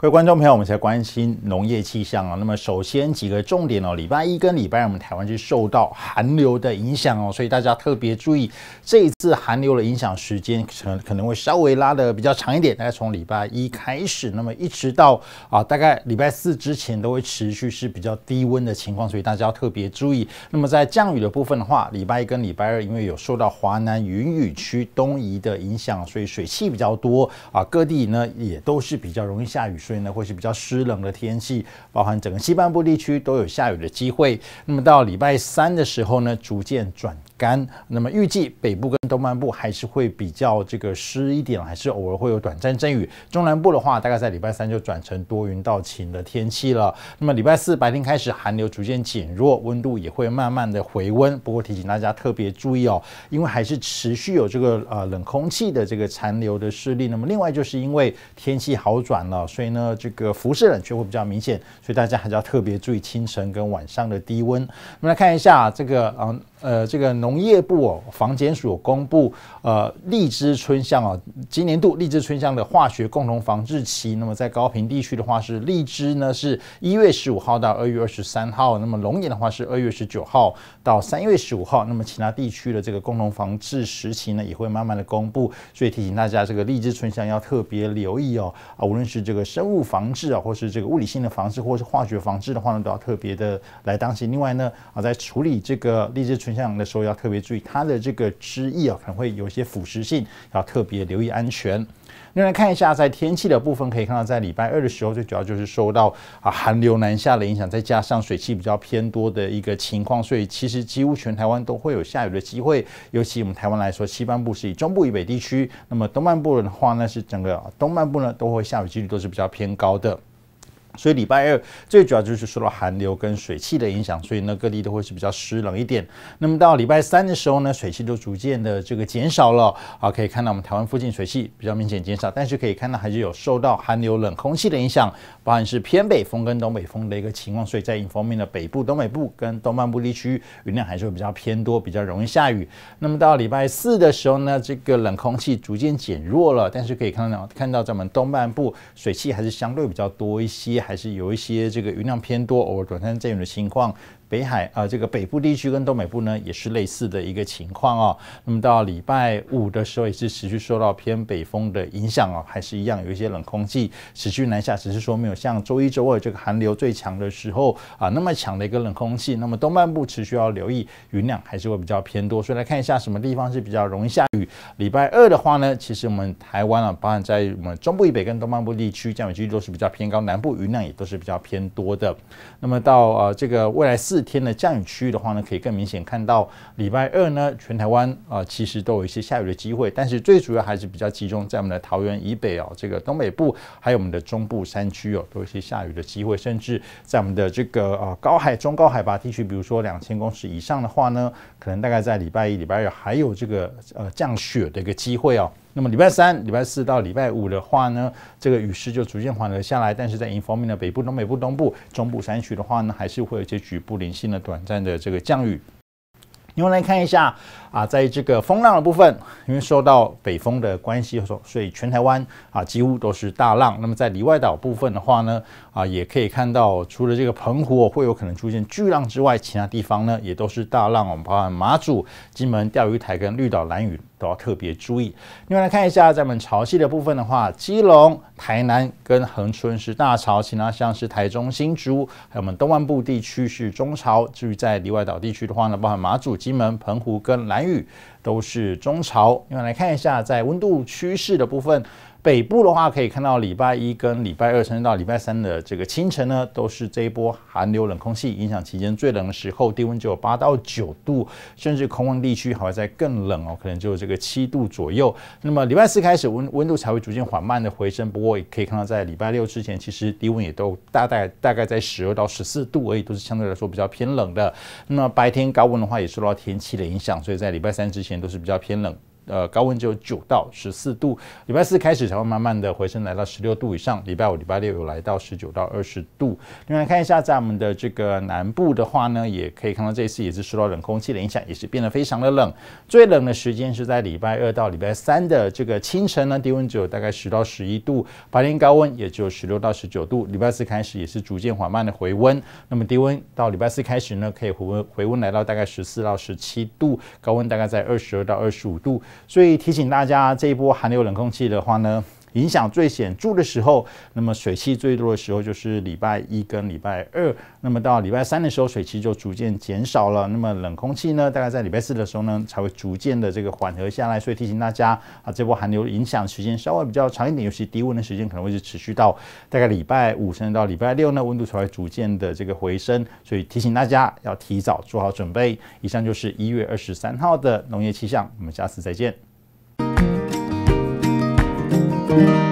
各位观众朋友，我们才关心农业气象啊。那么首先几个重点哦，礼拜一跟礼拜二，我们台湾是受到寒流的影响哦，所以大家特别注意这一次寒流的影响时间，可能可能会稍微拉的比较长一点。大概从礼拜一开始，那么一直到啊，大概礼拜四之前都会持续是比较低温的情况，所以大家要特别注意。那么在降雨的部分的话，礼拜一跟礼拜二，因为有受到华南云雨区东移的影响，所以水汽比较多啊，各地呢也都是比较容易下雨。所以呢，会是比较湿冷的天气，包含整个西半部地区都有下雨的机会。那么到礼拜三的时候呢，逐渐转。干，那么预计北部跟东南部还是会比较这个湿一点，还是偶尔会有短暂阵雨。中南部的话，大概在礼拜三就转成多云到晴的天气了。那么礼拜四白天开始，寒流逐渐减弱，温度也会慢慢的回温。不过提醒大家特别注意哦，因为还是持续有这个呃冷空气的这个残留的势力。那么另外就是因为天气好转了，所以呢这个辐射冷却会比较明显，所以大家还是要特别注意清晨跟晚上的低温。我们来看一下这个嗯。呃，这个农业部哦，房检署公布，呃，荔枝春象哦，今年度荔枝春象的化学共同防治期，那么在高平地区的话是荔枝呢是一月十五号到二月二十三号，那么龙眼的话是二月十九号到三月十五号，那么其他地区的这个共同防治时期呢也会慢慢的公布，所以提醒大家这个荔枝春象要特别留意哦，啊，无论是这个生物防治啊，或是这个物理性的防治，或是化学防治的话呢，都要特别的来当心。另外呢，啊，在处理这个荔枝春晾的时候要特别注意它的这个枝叶啊，可能会有些腐蚀性，要特别留意安全。那来看一下，在天气的部分，可以看到在礼拜二的时候，最主要就是受到啊寒流南下的影响，再加上水汽比较偏多的一个情况，所以其实几乎全台湾都会有下雨的机会。尤其我们台湾来说，西半部是以中部以北地区，那么东半部的话呢，是整个东半部呢都会下雨几率都是比较偏高的。所以礼拜二最主要就是受到寒流跟水汽的影响，所以呢各地都会是比较湿冷一点。那么到礼拜三的时候呢，水汽都逐渐的这个减少了，啊可以看到我们台湾附近水汽比较明显减少，但是可以看到还是有受到寒流冷空气的影响，包含是偏北风跟东北风的一个情况。所以在影方面的北部、东北部跟东半部地区，云量还是会比较偏多，比较容易下雨。那么到礼拜四的时候呢，这个冷空气逐渐减弱了，但是可以看到看到在我们东半部水汽还是相对比较多一些。还是有一些这个余量偏多，偶尔短暂占用的情况。北海啊，这个北部地区跟东北部呢，也是类似的一个情况哦。那么到礼拜五的时候，也是持续受到偏北风的影响哦，还是一样有一些冷空气持续南下，只是说没有像周一周二这个寒流最强的时候啊那么强的一个冷空气。那么东半部持续要留意云量还是会比较偏多，所以来看一下什么地方是比较容易下雨。礼拜二的话呢，其实我们台湾啊，包含在我们中部以北跟东半部地区降雨几率都是比较偏高，南部云量也都是比较偏多的。那么到呃这个未来四。天的降雨区域的话呢，可以更明显看到，礼拜二呢，全台湾啊其实都有一些下雨的机会，但是最主要还是比较集中在我们的桃园以北哦，这个东北部，还有我们的中部山区哦，都有一些下雨的机会，甚至在我们的这个啊高海中高海拔地区，比如说两千公尺以上的话呢，可能大概在礼拜一、礼拜二还有这个呃降雪的一个机会哦。那么礼拜三、礼拜四到礼拜五的话呢，这个雨势就逐渐缓和下来。但是在云方便的北部、东北部、东部、中部山区的话呢，还是会有一些局部零星的短暂的这个降雨。你们来看一下。啊，在这个风浪的部分，因为受到北风的关系，所以全台湾啊几乎都是大浪。那么在离外岛部分的话呢，啊也可以看到，除了这个澎湖会有可能出现巨浪之外，其他地方呢也都是大浪。我们包含马祖、金门、钓鱼台跟绿岛、蓝屿都要特别注意。另外来看一下，在我们潮汐的部分的话，基隆、台南跟恒春是大潮，其他像是台中、新竹，还有我们东万部地区是中潮。至于在离外岛地区的话呢，包含马祖、金门、澎湖跟蓝。都是中潮，另外来看一下在温度趋势的部分。北部的话，可以看到礼拜一跟礼拜二，甚至到礼拜三的这个清晨呢，都是这一波寒流冷空气影响期间最冷的时候，低温只有八到九度，甚至空旷地区还会在更冷哦，可能只有这个七度左右。那么礼拜四开始温温度才会逐渐缓慢的回升，不过也可以看到在礼拜六之前，其实低温也都大概大概在十二到十四度而已，都是相对来说比较偏冷的。那么白天高温的话，也受到天气的影响，所以在礼拜三之前都是比较偏冷。呃，高温只有九到十四度，礼拜四开始才会慢慢的回升，来到十六度以上。礼拜五、礼拜六有来到十九到二十度。另外看一下，在我们的这个南部的话呢，也可以看到这一次也是受到冷空气的影响，也是变得非常的冷。最冷的时间是在礼拜二到礼拜三的这个清晨呢，低温只有大概十到十一度，白天高温也只有十六到十九度。礼拜四开始也是逐渐缓慢的回温，那么低温到礼拜四开始呢，可以回温回温来到大概十四到十七度，高温大概在二十二到二十五度。所以提醒大家，这一波寒流冷空气的话呢。影响最显著的时候，那么水汽最多的时候就是礼拜一跟礼拜二。那么到礼拜三的时候，水汽就逐渐减少了。那么冷空气呢，大概在礼拜四的时候呢，才会逐渐的这个缓和下来。所以提醒大家啊，这波寒流影响时间稍微比较长一点，尤其低温的时间可能会是持续到大概礼拜五甚至到礼拜六呢，温度才会逐渐的这个回升。所以提醒大家要提早做好准备。以上就是一月二十三号的农业气象，我们下次再见。thank you